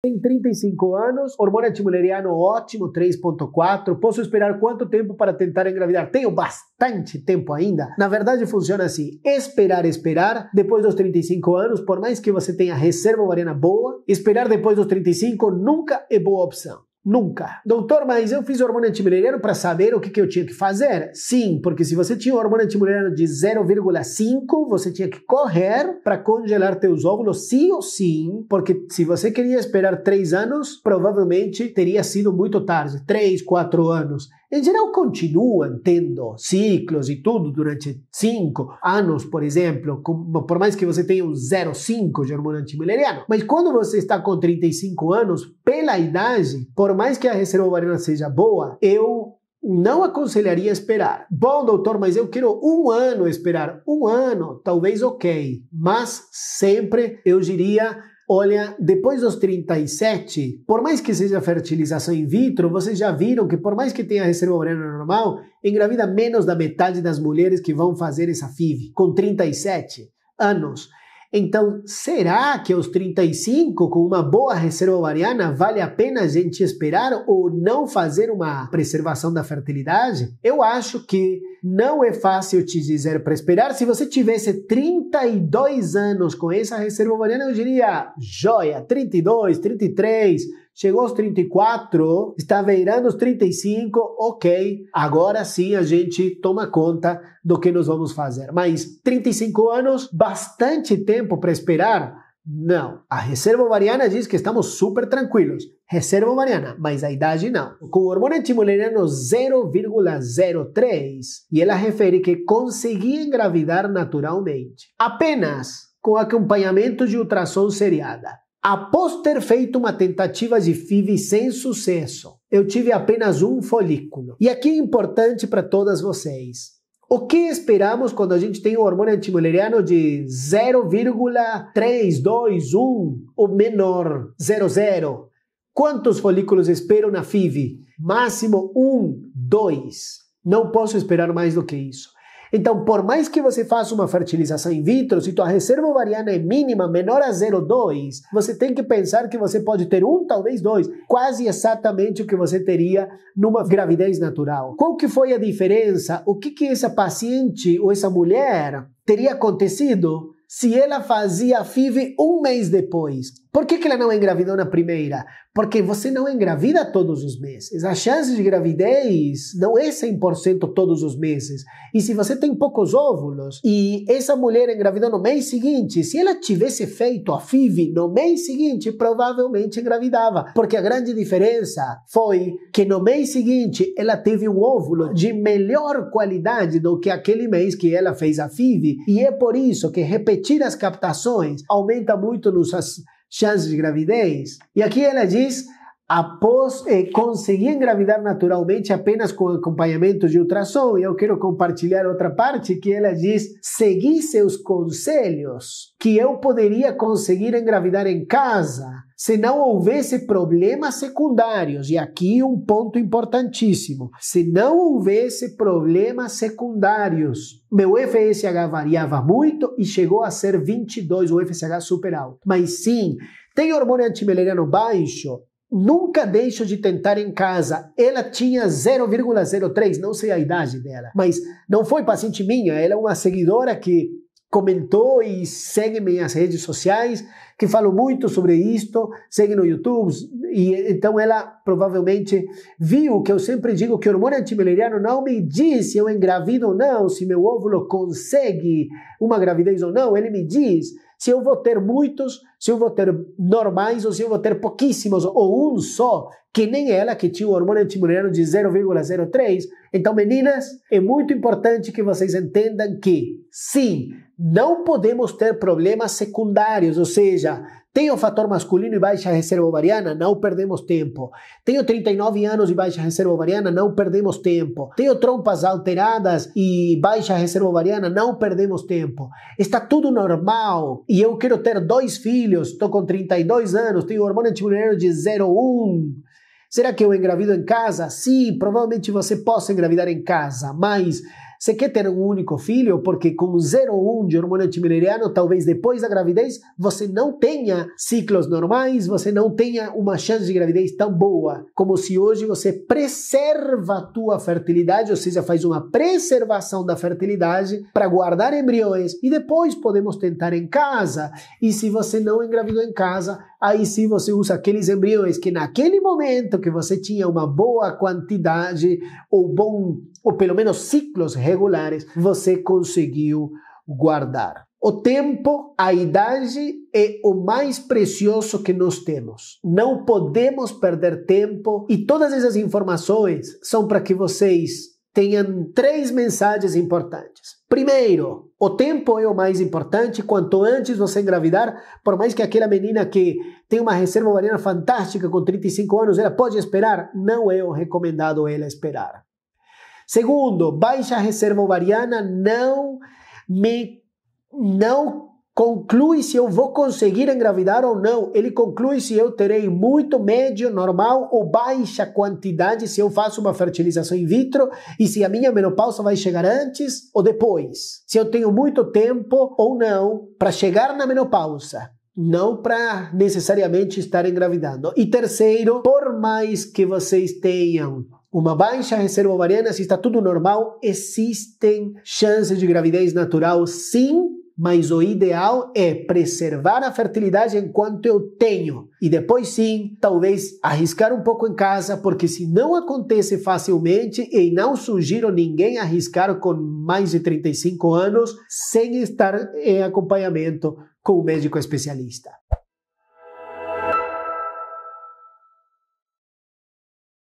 Tem 35 anos, hormônio antimuleriano ótimo, 3.4. Posso esperar quanto tempo para tentar engravidar? Tenho bastante tempo ainda. Na verdade, funciona assim: esperar, esperar, depois dos 35 anos, por mais que você tenha reserva ovariana boa, esperar depois dos 35 nunca é boa opção. Nunca. Doutor, mas eu fiz hormônio antimileriano para saber o que, que eu tinha que fazer? Sim, porque se você tinha hormônio antimileriano de 0,5, você tinha que correr para congelar teus óvulos sim ou sim, porque se você queria esperar 3 anos, provavelmente teria sido muito tarde, 3, 4 anos. Em geral, continuam tendo ciclos e tudo durante 5 anos, por exemplo, com, por mais que você tenha um 0,5 de hormônio antimileriano. Mas quando você está com 35 anos, pela idade, por mais que a reserva ovariana seja boa, eu não aconselharia esperar. Bom, doutor, mas eu quero um ano esperar. Um ano, talvez ok, mas sempre eu diria Olha, depois dos 37, por mais que seja fertilização in vitro, vocês já viram que por mais que tenha reserva ovariana normal, engravida menos da metade das mulheres que vão fazer essa FIV, com 37 anos. Então, será que aos 35, com uma boa reserva ovariana, vale a pena a gente esperar ou não fazer uma preservação da fertilidade? Eu acho que não é fácil te dizer para esperar. Se você tivesse 32 anos com essa reserva variana, eu diria, joia, 32, 33, chegou aos 34, está virando os 35, ok, agora sim a gente toma conta do que nós vamos fazer. Mas 35 anos, bastante tempo para esperar não. A reserva ovariana diz que estamos super tranquilos. Reserva ovariana, mas a idade não. Com o hormônio timoleriano 0,03 e ela refere que consegui engravidar naturalmente, apenas com acompanhamento de ultrassom seriada. Após ter feito uma tentativa de FIV sem sucesso, eu tive apenas um folículo. E aqui é importante para todas vocês. O que esperamos quando a gente tem um hormônio antimuleriano de 0,321 ou menor, 00? Quantos folículos espero na FIV? Máximo 1, um, 2. Não posso esperar mais do que isso. Então, por mais que você faça uma fertilização in vitro, se tua reserva ovariana é mínima, menor a 0,2, você tem que pensar que você pode ter um, talvez dois, quase exatamente o que você teria numa gravidez natural. Qual que foi a diferença? O que que essa paciente ou essa mulher teria acontecido se ela fazia FIV um mês depois? Por que, que ela não engravidou na primeira? Porque você não engravida todos os meses. A chance de gravidez não é 100% todos os meses. E se você tem poucos óvulos e essa mulher engravidou no mês seguinte, se ela tivesse feito a FIV no mês seguinte, provavelmente engravidava. Porque a grande diferença foi que no mês seguinte ela teve um óvulo de melhor qualidade do que aquele mês que ela fez a FIV. E é por isso que repetir as captações aumenta muito nos chances de gravidez. E aqui ela diz após eh, conseguir engravidar naturalmente apenas com acompanhamento de ultrassom, e eu quero compartilhar outra parte que ela diz: segui seus conselhos, que eu poderia conseguir engravidar em casa se não houvesse problemas secundários. E aqui um ponto importantíssimo: se não houvesse problemas secundários. Meu FSH variava muito e chegou a ser 22, o FSH super alto. Mas sim, tem hormônio antimeleriano baixo, Nunca deixo de tentar em casa. Ela tinha 0,03, não sei a idade dela, mas não foi paciente minha, ela é uma seguidora que comentou e segue minhas redes sociais, que falou muito sobre isto, segue no YouTube, e então ela provavelmente viu que eu sempre digo que o hormônio antimileriano não me diz se eu engravido ou não, se meu óvulo consegue uma gravidez ou não, ele me diz se eu vou ter muitos, se eu vou ter normais ou se eu vou ter pouquíssimos ou um só, que nem ela que tinha o hormônio antimuliano de 0,03. Então, meninas, é muito importante que vocês entendam que, sim, não podemos ter problemas secundários, ou seja, tenho fator masculino e baixa reserva ovariana? Não perdemos tempo. Tenho 39 anos e baixa reserva ovariana? Não perdemos tempo. Tenho trompas alteradas e baixa reserva ovariana? Não perdemos tempo. Está tudo normal e eu quero ter dois filhos. Estou com 32 anos, tenho hormônio antimuleriano de 0,1. Será que eu engravido em casa? Sim, provavelmente você possa engravidar em casa, mas você quer ter um único filho? Porque com 0,1 de hormônio antimileriano, talvez depois da gravidez, você não tenha ciclos normais, você não tenha uma chance de gravidez tão boa como se hoje você preserva a tua fertilidade, ou seja, faz uma preservação da fertilidade para guardar embriões e depois podemos tentar em casa. E se você não engravidou em casa, aí sim você usa aqueles embriões que naquele momento que você tinha uma boa quantidade ou bom, ou pelo menos ciclos regulares, você conseguiu guardar. O tempo, a idade é o mais precioso que nós temos. Não podemos perder tempo e todas essas informações são para que vocês tenham três mensagens importantes. Primeiro, o tempo é o mais importante. Quanto antes você engravidar, por mais que aquela menina que tem uma reserva ovariana fantástica com 35 anos, ela pode esperar, não é o recomendado ela esperar. Segundo, baixa reserva ovariana não me não conclui se eu vou conseguir engravidar ou não. Ele conclui se eu terei muito médio, normal ou baixa quantidade se eu faço uma fertilização in vitro e se a minha menopausa vai chegar antes ou depois. Se eu tenho muito tempo ou não para chegar na menopausa não para necessariamente estar engravidando. E terceiro, por mais que vocês tenham uma baixa reserva ovariana, se está tudo normal, existem chances de gravidez natural sim, mas o ideal é preservar a fertilidade enquanto eu tenho. E depois sim, talvez arriscar um pouco em casa, porque se não acontece facilmente, e não sugiro ninguém arriscar com mais de 35 anos sem estar em acompanhamento com um médico especialista.